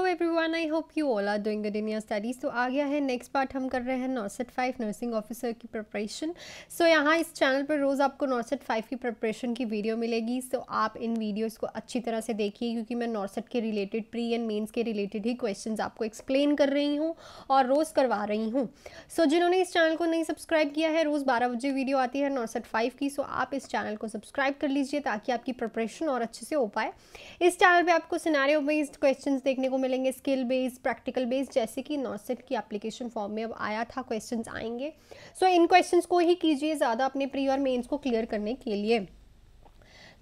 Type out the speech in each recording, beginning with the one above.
Hello everyone I hope you all are doing good in your studies तो आ गया है नेक्स्ट पार्ट हम कर रहे हैं नॉर्सेट फाइव नर्सिंग ऑफिसर की प्रिपरेशन सो so, यहाँ इस चैनल पर रोज़ आपको नॉर्सेट फाइव की प्रिपरेशन की वीडियो मिलेगी सो so, आप इन वीडियोस को अच्छी तरह से देखिए क्योंकि मैं नॉर्सेट के रिलेटेड प्री एंड मेन्स के रिलेटेड ही क्वेश्चन आपको एक्सप्लेन कर रही हूँ और रोज़ करवा रही हूँ सो so, जिन्होंने इस चैनल को नहीं सब्सक्राइब किया है रोज़ बारह बजे वीडियो आती है नॉर्सेट फाइव की सो so, आप इस चैनल को सब्सक्राइब कर लीजिए ताकि आपकी प्रिपरेशन और अच्छे से हो पाए इस चैनल पर आपको सिनारियो बेस्ड क्वेश्चन देखने को मिलेंगे स्किल बेस्ड प्रैक्टिकल बेस्ड जैसे कि नॉर्सेट की एप्लीकेशन फॉर्म में अब आया था क्वेश्चन आएंगे सो so, इन क्वेश्चंस को ही कीजिए ज़्यादा अपने प्री और मेन्स को क्लियर करने के लिए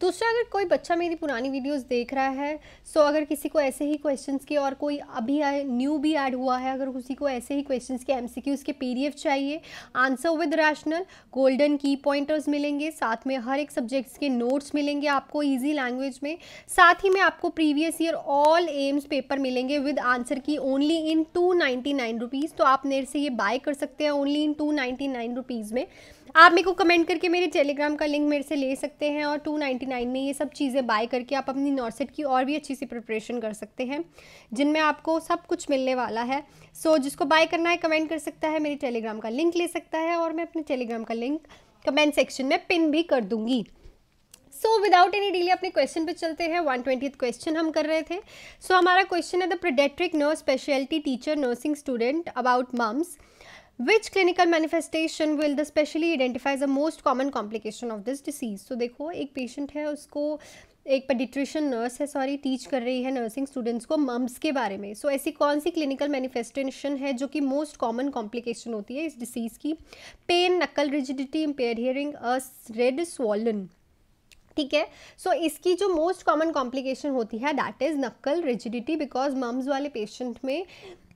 दूसरा अगर कोई बच्चा मेरी पुरानी वीडियोस देख रहा है सो so अगर किसी को ऐसे ही क्वेश्चंस के और कोई अभी न्यू भी ऐड हुआ है अगर किसी को ऐसे ही क्वेश्चंस के एमसीक्यूज के पीडीएफ चाहिए आंसर विद रैशनल गोल्डन की पॉइंटर्स मिलेंगे साथ में हर एक सब्जेक्ट्स के नोट्स मिलेंगे आपको ईजी लैंग्वेज में साथ ही में आपको previous year all AIIMS paper मिलेंगे with answer key only in two ninety nine rupees तो आप मेरे से ये बाय कर सकते हैं only in two ninety nine rupees में आप मेरे को कमेंट करके मेरे टेलीग्राम का लिंक मेरे से ले सकते हैं और टू नाइन्टी नाइन में ये सब चीज़ें बाय करके आप अपनी नॉर्सेट की और भी अच्छी सी प्रिपरेशन कर सकते हैं जिनमें आपको सब कुछ मिलने वाला है सो so, जिसको बाय करना है कमेंट कर सकता है मेरे टेलीग्राम का लिंक ले सकता है और मैं अपने टेलीग्राम का लिंक कमेंट सेक्शन में पिन भी कर दूँगी सो विदाउट एनी डिले अपने क्वेश्चन पे चलते हैं वन ट्वेंटी क्वेश्चन हम कर रहे थे सो so, हमारा क्वेश्चन है the paediatric no speciality teacher nursing student about mumps which clinical manifestation will the specially identifies a most common complication of this disease तो देखो एक पेशेंट है उसको एक पेडिट्रिशन नर्स है सॉरी टीच कर रही है नर्सिंग स्टूडेंट्स को मम्स के बारे में सो so, ऐसी कौन सी क्लिनिकल मैनिफेस्टेशन है जो कि मोस्ट कॉमन कॉम्प्लिकेशन होती है इस डिसीज़ की pain nuchal rigidity impair hearing a red swollen ठीक है सो so, इसकी जो मोस्ट कॉमन कॉम्प्लिकेशन होती है that is nuchal rigidity because mumps वाले पेशेंट में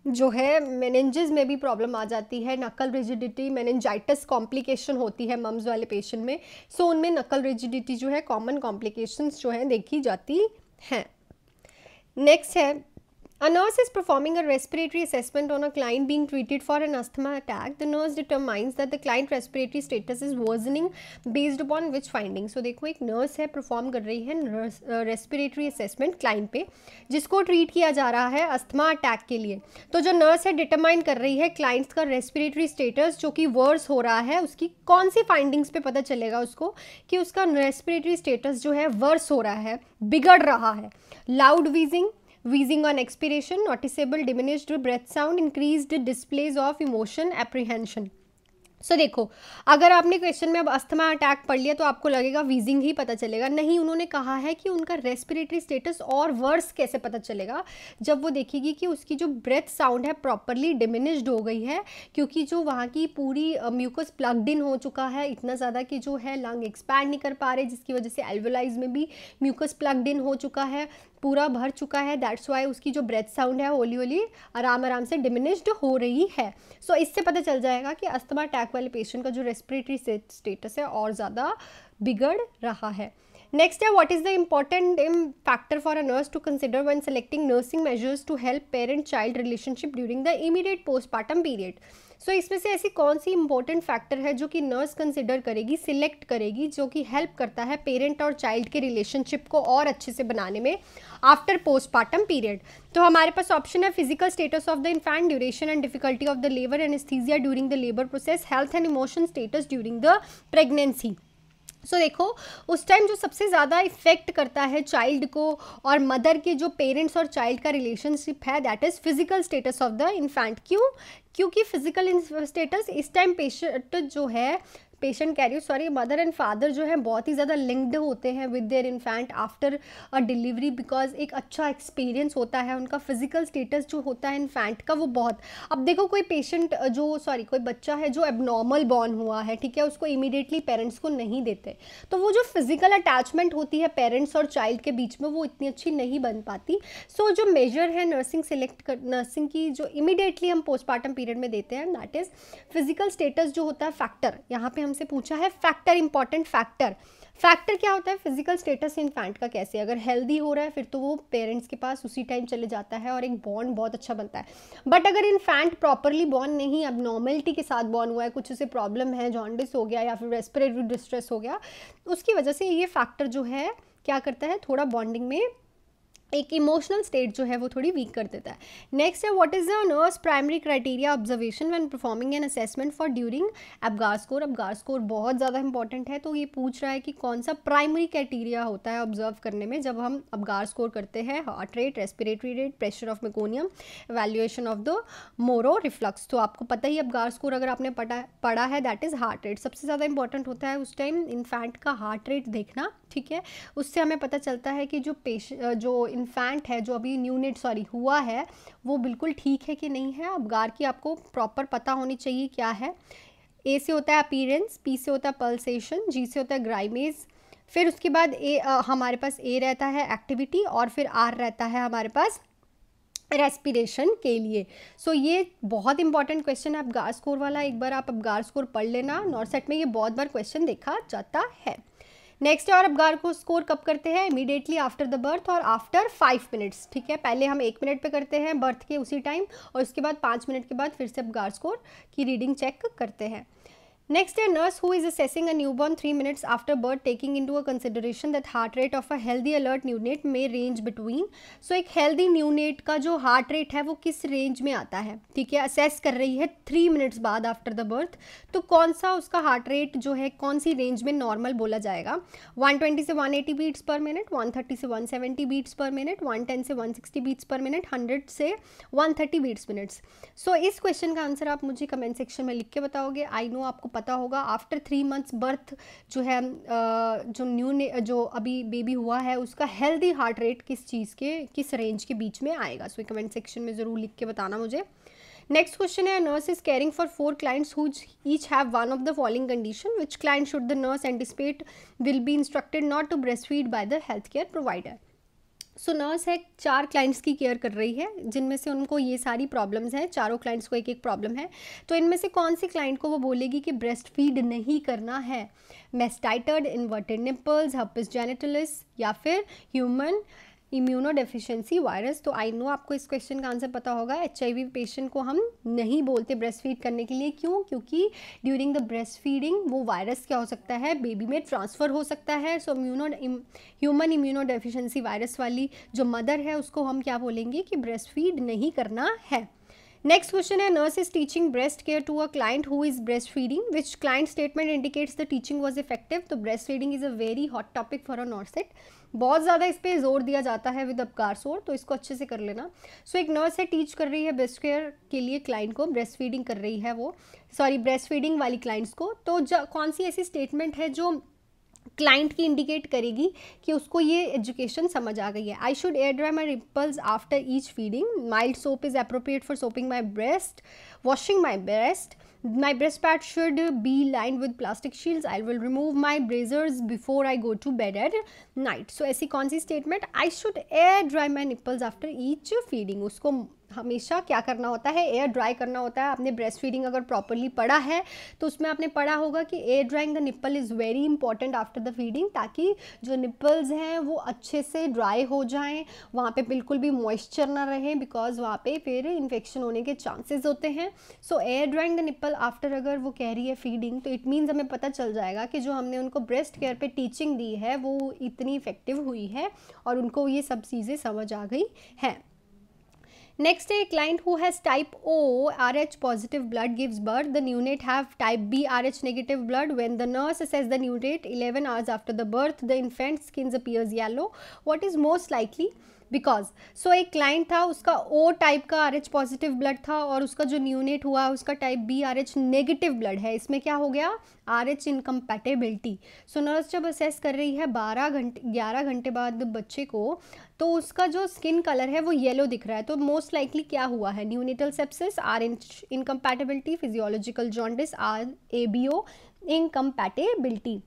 जो है मेनेंजेस में भी प्रॉब्लम आ जाती है नकल रिजिडिटी मेनेंजाइटस कॉम्प्लिकेशन होती है मम्स वाले पेशेंट में सो so, उनमें नकल रिजिडिटी जो है कॉमन कॉम्प्लिकेशंस जो हैं देखी जाती हैं नेक्स्ट है A nurse is performing a respiratory assessment on a client being treated for an asthma attack. The nurse determines that the client respiratory status is worsening based upon which findings. So देखो एक nurse है perform कर रही है respiratory assessment client पे जिसको treat किया जा रहा है asthma attack के लिए तो जो nurse है determine कर रही है clients का respiratory status जो कि worse हो रहा है उसकी कौन सी findings पे पता चलेगा उसको कि उसका respiratory status जो है worse हो रहा है बिगड़ रहा है loud wheezing wheezing on expiration, noticeable diminished breath sound, increased displays of emotion, apprehension. So so, देखो अगर आपने क्वेश्चन में अब अस्थमा अटैक पढ़ लिया तो आपको लगेगा वीजिंग ही पता चलेगा नहीं उन्होंने कहा है कि उनका रेस्पिरेटरी स्टेटस और वर्स कैसे पता चलेगा जब वो देखेगी कि उसकी जो ब्रेथ साउंड है प्रॉपरली डिमिनिश्ड हो गई है क्योंकि जो वहाँ की पूरी म्यूकस प्लगड इन हो चुका है इतना ज़्यादा कि जो है लंग एक्सपैंड नहीं कर पा रहे जिसकी वजह से एल्वोलाइज में भी म्यूकस प्लगड इन हो चुका है पूरा भर चुका है दैट्स वाई उसकी जो ब्रेथ साउंड है होली होली आराम आराम से डिमिनिश्ड हो रही है सो so, इससे पता चल जाएगा कि अस्थमा अटैक अटैक वाले पेशेंट का जो रेस्पिरेटरी स्टेटस है और ज़्यादा बिगड़ रहा है नेक्स्ट है what is the important factor for a nurse to consider when selecting nursing measures to help parent child relationship during the immediate postmortem period so so, इसमें से ऐसी कौन सी इंपॉर्टेंट फैक्टर है जो कि नर्स कंसिडर करेगी select करेगी जो कि हेल्प करता है पेरेंट और चाइल्ड के रिलेशनशिप को और अच्छे से बनाने में आफ्टर पोस्टपार्टम पीरियड तो हमारे पास ऑप्शन है physical status of the infant duration and difficulty of the labour and anaesthesia during the labour process health and emotion status during the pregnancy so so, देखो उस टाइम जो सबसे ज़्यादा effect करता है चाइल्ड को और मदर के जो पेरेंट्स और चाइल्ड का रिलेशनशिप है that is physical status of the infant क्यों क्योंकि फिजिकल स्टेटस इस टाइम पेशेंट जो है पेशेंट कह रही हूँ सॉरी मदर एंड फादर जो है बहुत ही ज़्यादा लिंक्ड होते हैं with their infant after a delivery because एक अच्छा एक्सपीरियंस होता है उनका फिजिकल स्टेटस जो होता है इन्फेंट का वो बहुत अब देखो कोई पेशेंट जो सॉरी कोई बच्चा है जो एबनॉर्मल बॉर्न हुआ है ठीक है उसको इमीडिएटली पेरेंट्स को नहीं देते तो वो जो फिजिकल अटैचमेंट होती है पेरेंट्स और चाइल्ड के बीच में वो इतनी अच्छी नहीं बन पाती सो so, जो मेजर है नर्सिंग सेलेक्ट कर नर्सिंग की जो इमिडिएटली हम पोस्टमार्टम पीरियड में देते हैं दैट इज़ फिजिकल स्टेटस जो होता है फैक्टर यहाँ पर हमसे पूछा है फैक्टर इंपॉर्टेंट फैक्टर फैक्टर क्या होता है फिजिकल स्टेटस इन्फैंट का कैसे अगर हेल्दी हो रहा है फिर तो वो पेरेंट्स के पास उसी टाइम चले जाता है और एक बॉन्ड बहुत अच्छा बनता है बट अगर इन्फैंट प्रॉपरली बॉर्न नहीं अब नॉर्मेलिटी के साथ बॉर्न हुआ है कुछ उसे प्रॉब्लम है जॉन्डिस हो गया या फिर रेस्पिरेटरी डिस्ट्रेस हो गया उसकी वजह से ये फैक्टर जो है क्या करता है थोड़ा बॉन्डिंग में एक इमोशनल स्टेट जो है वो थोड़ी वीक कर देता है नेक्स्ट है what is the nurse primary criteria observation when performing an assessment for during Apgar score Apgar score बहुत ज़्यादा इंपॉर्टेंट है तो ये पूछ रहा है कि कौन सा प्राइमरी क्राइटेरिया होता है ऑब्जर्व करने में जब हम अबगार स्कोर करते हैं heart rate respiratory rate pressure of meconium valuation of the Moro reflex तो आपको पता ही अबगार स्कोर अगर आपने पढ़ा पढ़ा है दैट इज़ हार्ट रेट सबसे ज़्यादा इंपॉर्टेंट होता है उस टाइम इन्फैंट का हार्ट रेट देखना ठीक है उससे हमें पता चलता है कि जो पेश जो इन्फेंट है जो अभी न्यूनिट सॉरी हुआ है वो बिल्कुल ठीक है कि नहीं है अब गार की आपको प्रॉपर पता होनी चाहिए क्या है ए से होता है अपीरेंस पी से होता है पल्सेशन जी से होता है ग्राइमेज फिर उसके बाद ए हमारे पास ए रहता है एक्टिविटी और फिर आर रहता है हमारे पास रेस्पिरेशन के लिए सो so, ये बहुत इंपॉर्टेंट क्वेश्चन है गार स्कोर वाला एक बार आप गार स्कोर पढ़ लेना सेट में ये बहुत बार क्वेश्चन देखा जाता है नेक्स्ट और अब गार को स्कोर कब करते हैं इमीडिएटली आफ्टर द बर्थ और आफ्टर फाइव मिनट्स ठीक है पहले हम एक मिनट पे करते हैं बर्थ के उसी टाइम और उसके बाद पाँच मिनट के बाद फिर से अब गार स्कोर की रीडिंग चेक करते हैं Next, a nurse who is assessing a newborn 3 minutes after birth taking into a consideration that heart rate of a healthy alert neonate may range between so एक healthy neonate का जो heart rate है वो किस range में आता है ठीक है assess कर रही है 3 minutes बाद after the birth तो कौन सा उसका heart rate जो है कौन सी range में normal बोला जाएगा 120 से 180 beats per minute 130 से 170 beats per minute 110 से 160 beats per minute 100 से 130 beats minutes सो so, इस क्वेश्चन का आंसर आप मुझे कमेंट सेक्शन में लिख के बताओगे आई नो आपको पता होगा आफ्टर थ्री मंथ्स बर्थ जो है जो न्यू जो अभी बेबी हुआ है उसका हेल्दी हार्ट रेट किस चीज़ के किस रेंज के बीच में आएगा सो कमेंट सेक्शन में ज़रूर लिख के बताना मुझे नेक्स्ट क्वेश्चन है nurse is caring for four clients whose each have one of the following condition which client should the nurse anticipate will be instructed not to breast feed by the health care provider so nurse है चार clients की care कर रही है जिनमें से उनको ये सारी प्रॉब्लम्स हैं चारों क्लाइंट्स को एक एक प्रॉब्लम है तो इनमें से कौन से क्लाइंट को वो बोलेगी कि ब्रेस्ट फीड नहीं करना है मेस्टाइटर्ड इन्वर्टेड निपल्स हपिस जेनेटलिस या फिर ह्यूमन इम्यूनोडेफिशिएंसी वायरस तो आई नो आपको इस क्वेश्चन का आंसर पता होगा एच पेशेंट को हम नहीं बोलते ब्रेस्ट फीड करने के लिए क्यों क्योंकि ड्यूरिंग द ब्रेस्ट फीडिंग वो वायरस क्या हो सकता है बेबी में ट्रांसफ़र हो सकता है so immuno human immunodeficiency virus वाली जो मदर है उसको हम क्या बोलेंगे कि ब्रेस्ट फीड नहीं करना है नेक्स्ट क्वेश्चन है nurse is teaching breast care to a client who is breast feeding which client statement indicates the teaching was effective तो breast feeding is a very hot topic for a NORCET बहुत ज़्यादा इस पर जोर दिया जाता है विद अबकार सोर तो इसको अच्छे से कर लेना सो so, एक नर्स है टीच कर रही है ब्रेस्ट केयर के लिए क्लाइंट को ब्रेस्ट फीडिंग कर रही है वो सॉरी ब्रेस्ट फीडिंग वाली क्लाइंट्स को तो कौन सी ऐसी स्टेटमेंट है जो क्लाइंट की इंडिकेट करेगी कि उसको ये एजुकेशन समझ आ गई है I should air dry my nipples after each feeding mild soap is appropriate for soaping my breast washing my breast My breast pad should be lined with plastic shields. I will remove my braziers before I go to bed at night. So ऐसी कौन सी statement? I should air dry my nipples after each feeding. उसको हमेशा क्या करना होता है air dry करना होता है आपने ब्रेस्ट फीडिंग अगर प्रॉपरली पढ़ा है तो उसमें आपने पढ़ा होगा कि air drying the nipple is very important after the feeding ताकि जो निप्पल्स हैं वो अच्छे से ड्राई हो जाएं वहाँ पे बिल्कुल भी मॉइस्चर ना रहे बिकॉज वहाँ पे फिर इन्फेक्शन होने के चांसेज होते हैं so air drying the nipple example after अगर वो कह रही है फीडिंग तो इट मीन्स हमें पता चल जाएगा कि जो हमने उनको ब्रेस्ट केयर पे टीचिंग दी है वो इतनी इफ़ेक्टिव हुई है और उनको ये सब चीज़ें समझ आ गई हैं Next day, a client who has type O Rh positive blood gives birth. The neonate have type B Rh negative blood. When the nurse assesses the neonate 11 hours after the birth, the infant's skin appears yellow. What is most likely? Because so एक client था उसका O type का R H positive blood था और उसका जो neonate हुआ उसका type B R H negative blood है इसमें क्या हो गया R H incompatibility so nurse जब असेस कर रही है बारह घंटे ग्यारह घंटे बाद बच्चे को तो उसका जो स्किन कलर है वो येलो दिख रहा है तो मोस्ट लाइकली क्या हुआ है neonatal sepsis R H incompatibility physiological jaundice or A B O incompatibility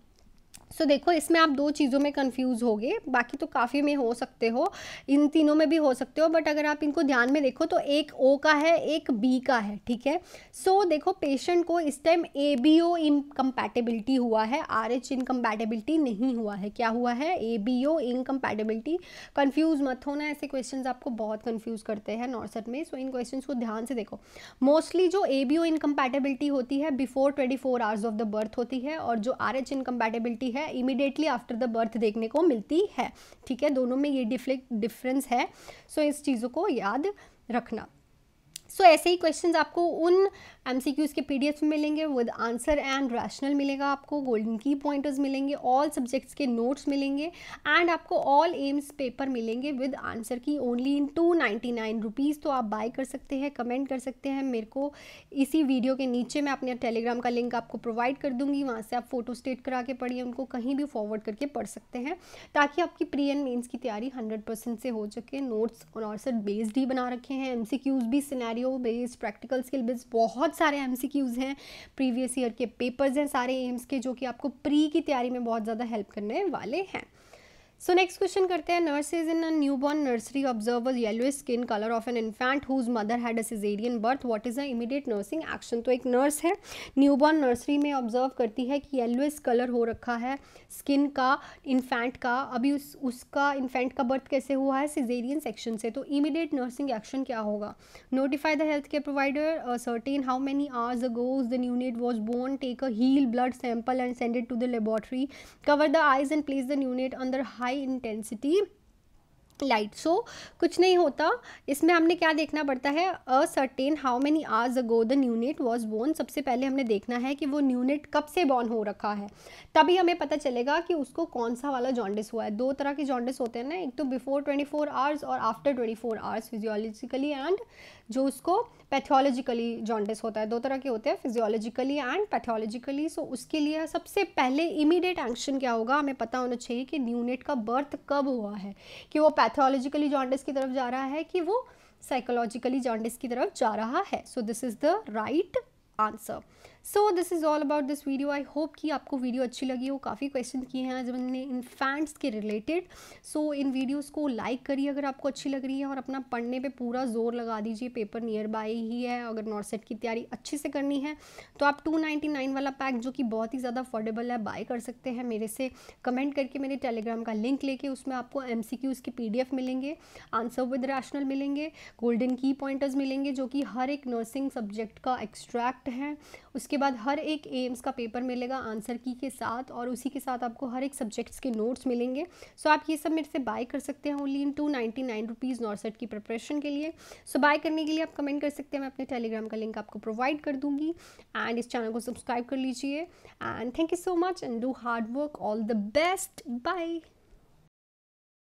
so so, देखो इसमें आप दो चीज़ों में कंफ्यूज होगे बाकी तो काफ़ी में हो सकते हो इन तीनों में भी हो सकते हो बट अगर आप इनको ध्यान में देखो तो एक ओ का है एक बी का है ठीक है सो so, देखो पेशेंट को इस time A B O incompatibility हुआ है आर एच इनकम्पैटिबिलिटी नहीं हुआ है क्या हुआ है A B O incompatibility confuse मत होना ऐसे क्वेश्चन आपको बहुत कन्फ्यूज़ करते हैं नॉर्सट में सो so, इन क्वेश्चन को ध्यान से देखो मोस्टली जो ए बी ओ इनकम्पैटिबिलिटी होती है before twenty four hours of the birth होती है और जो आर एच इनकम्पैटिबिलिटी है है इमिडिएटली आफ्टर द बर्थ देखने को मिलती है ठीक है दोनों में ये डिफ्लिक डिफरेंस है सो so, इस चीज़ों को याद रखना सो ऐसे ही क्वेश्चंस आपको उन एम सी क्यूज़ के पी में मिलेंगे विद आंसर एंड रैशनल मिलेगा आपको गोल्डन की पॉइंटर्स मिलेंगे ऑल सब्जेक्ट्स के नोट्स मिलेंगे एंड आपको ऑल एम्स पेपर मिलेंगे with answer key only in two ninety nine rupees तो आप बाय कर सकते हैं कमेंट कर सकते हैं मेरे को इसी वीडियो के नीचे मैं अपने टेलीग्राम का लिंक आपको प्रोवाइड कर दूंगी वहाँ से आप फोटो स्टेट करा के पढ़िए उनको कहीं भी फॉरवर्ड करके पढ़ सकते हैं ताकि आपकी प्री एंड मेन्स की तैयारी हंड्रेड से हो सके नोट्स और बेस्ड ही बना रखे हैं एम भी scenario audio based practical skill based बहुत सारे एम हैं प्रीवियस ईयर के पेपर्स हैं सारे एम्स के जो कि आपको प्री की तैयारी में बहुत ज़्यादा हेल्प करने वाले हैं सो नेक्स्ट क्वेश्चन करते हैं nurses in a new born nursery observe yellow skin colour of an infant whose mother had a caesarean birth what is a immediate nursing action तो एक नर्स है न्यू बॉर्न नर्सरी में observe करती है कि येलोइस colour हो रखा है स्किन का इन्फेंट का अभी उस उसका इन्फेंट का बर्थ कैसे हुआ है सिजेरियन सेक्शन से तो इमीडिएट नर्सिंग एक्शन क्या होगा notify the health care provider certain how many hours ago the neonate was born take a heel blood sample and sended to the laboratory cover the eyes and place the neonate अंदर high high intensity light so कुछ नहीं होता इसमें हमने क्या देखना पड़ता है uh certain how many hours ago the neonate was born सबसे पहले हमने देखना है कि वो न्यूनिट कब से बॉर्न हो रखा है तभी हमें पता चलेगा कि उसको कौन सा वाला जॉन्डिस हुआ है दो तरह के जॉन्डिस होते हैं ना एक तो बिफोर 24 आवर्स और आफ्टर 24 आवर्स फिजियोलॉजिकली एंड जो उसको पैथोलॉजिकली जॉन्डिस होता है दो तरह के होते हैं फिजियोलॉजिकली एंड पैथोलॉजिकली सो उसके लिए सबसे पहले इमीडिएट एक्शन क्या होगा हमें पता होना चाहिए कि न्यूनेट का बर्थ कब हुआ है कि वो पैथोलॉजिकली जॉन्डिस की तरफ जा रहा है कि वो साइकोलॉजिकली जॉन्डिस की तरफ जा रहा है so this is the right answer so this is all about this video I hope कि आपको वीडियो अच्छी लगी हो काफ़ी क्वेश्चन किए हैं आज मैंने इन्फेंट्स के रिलेटेड सो so, इन वीडियोस को लाइक करिए अगर आपको अच्छी लग रही है और अपना पढ़ने पे पूरा जोर लगा दीजिए पेपर नियर बाई ही है अगर नॉर्थ सेट की तैयारी अच्छे से करनी है तो आप 299 वाला पैक जो कि बहुत ही ज़्यादा अफोर्डेबल है बाय कर सकते हैं मेरे से कमेंट करके मेरे टेलीग्राम का लिंक लेके उसमें आपको एम के पी मिलेंगे आंसर विद रैशनल मिलेंगे गोल्डन की पॉइंटर्स मिलेंगे जो कि हर एक नर्सिंग सब्जेक्ट का एक्सट्रैक्ट है उसके उसके बाद हर एक एम्स का पेपर मिलेगा आंसर की के साथ और उसी के साथ आपको हर एक सब्जेक्ट्स के नोट्स मिलेंगे सो आप ये सब मेरे से बाय कर सकते हैं only in two ninety nine rupees NORCET की प्रिपरेशन के लिए सो so, बाय करने के लिए आप कमेंट कर सकते हैं मैं अपने टेलीग्राम का लिंक आपको प्रोवाइड कर दूँगी एंड इस चैनल को सब्सक्राइब कर लीजिए and thank you so much and do hard work all the best bye